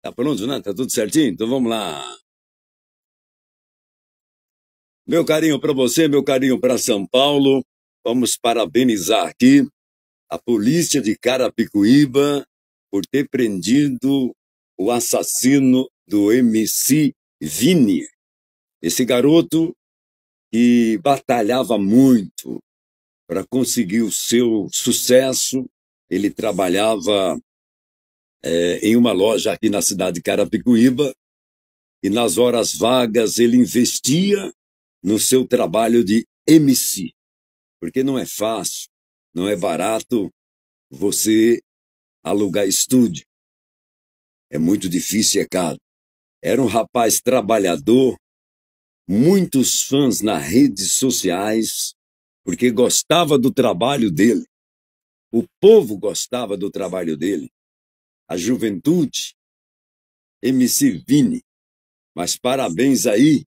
Tá pronto, né? Tá tudo certinho? Então vamos lá. Meu carinho para você, meu carinho para São Paulo. Vamos parabenizar aqui a polícia de Carapicuíba por ter prendido o assassino do MC Vini. Esse garoto que batalhava muito para conseguir o seu sucesso, ele trabalhava é, em uma loja aqui na cidade de Carapicuíba, e nas horas vagas ele investia no seu trabalho de MC, porque não é fácil, não é barato você alugar estúdio. É muito difícil é caro. Era um rapaz trabalhador, muitos fãs nas redes sociais, porque gostava do trabalho dele. O povo gostava do trabalho dele a juventude, MC Vini. Mas parabéns aí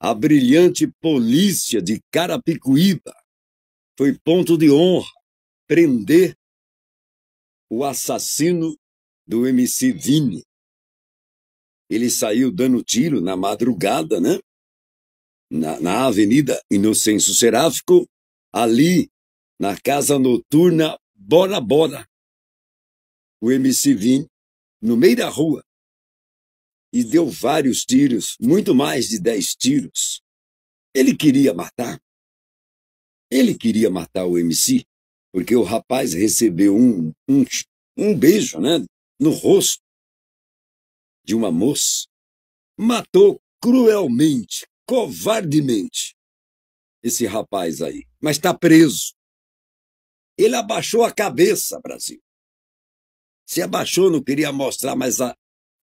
à brilhante polícia de Carapicuíba. Foi ponto de honra prender o assassino do MC Vini. Ele saiu dando tiro na madrugada, né? Na, na Avenida Inocêncio Seráfico, ali na casa noturna Bora Bora o MC20 no meio da rua e deu vários tiros, muito mais de dez tiros. Ele queria matar. Ele queria matar o MC, porque o rapaz recebeu um, um, um beijo né, no rosto de uma moça. Matou cruelmente, covardemente esse rapaz aí, mas está preso. Ele abaixou a cabeça, Brasil se abaixou, não queria mostrar, mas a,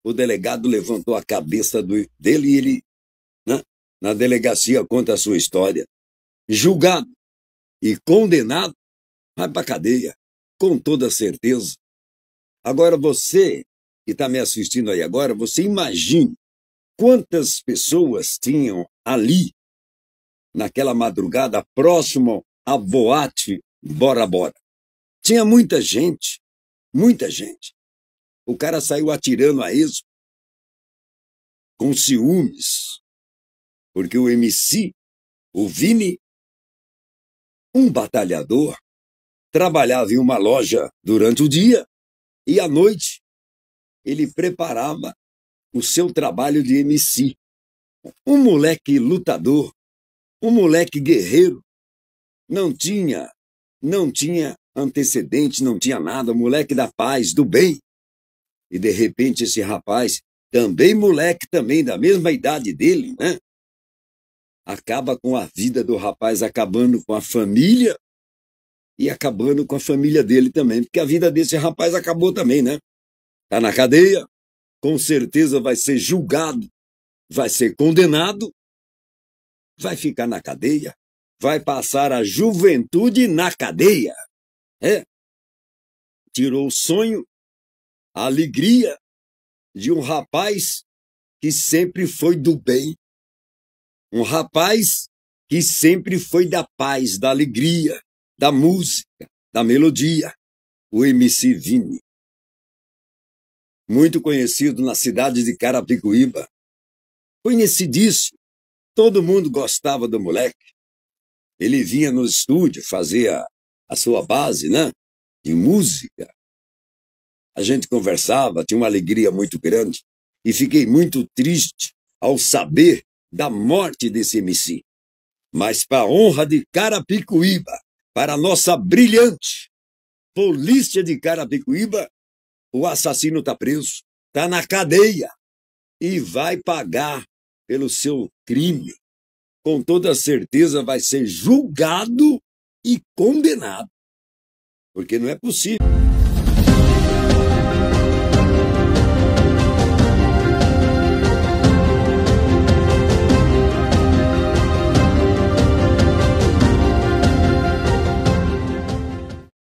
o delegado levantou a cabeça do, dele e ele, né, na delegacia, conta a sua história. Julgado e condenado, vai para cadeia, com toda certeza. Agora você que está me assistindo aí agora, você imagine quantas pessoas tinham ali, naquela madrugada, próximo à boate Bora Bora. Tinha muita gente. Muita gente. O cara saiu atirando a isso com ciúmes, porque o MC, o Vini, um batalhador, trabalhava em uma loja durante o dia e à noite ele preparava o seu trabalho de MC. Um moleque lutador, um moleque guerreiro, não tinha, não tinha antecedente, não tinha nada, moleque da paz, do bem. E de repente esse rapaz, também moleque, também da mesma idade dele, né? Acaba com a vida do rapaz, acabando com a família e acabando com a família dele também, porque a vida desse rapaz acabou também, né? Tá na cadeia, com certeza vai ser julgado, vai ser condenado, vai ficar na cadeia, vai passar a juventude na cadeia. É. Tirou o sonho, a alegria de um rapaz que sempre foi do bem. Um rapaz que sempre foi da paz, da alegria, da música, da melodia. O MC Vini. Muito conhecido na cidade de Carapicuíba. Conhecidíssimo. Todo mundo gostava do moleque. Ele vinha no estúdio, fazia a sua base, né? De música. A gente conversava, tinha uma alegria muito grande. E fiquei muito triste ao saber da morte desse MC. Mas, para honra de Carapicuíba, para nossa brilhante polícia de Carapicuíba, o assassino está preso, está na cadeia e vai pagar pelo seu crime. Com toda certeza vai ser julgado e condenado porque não é possível.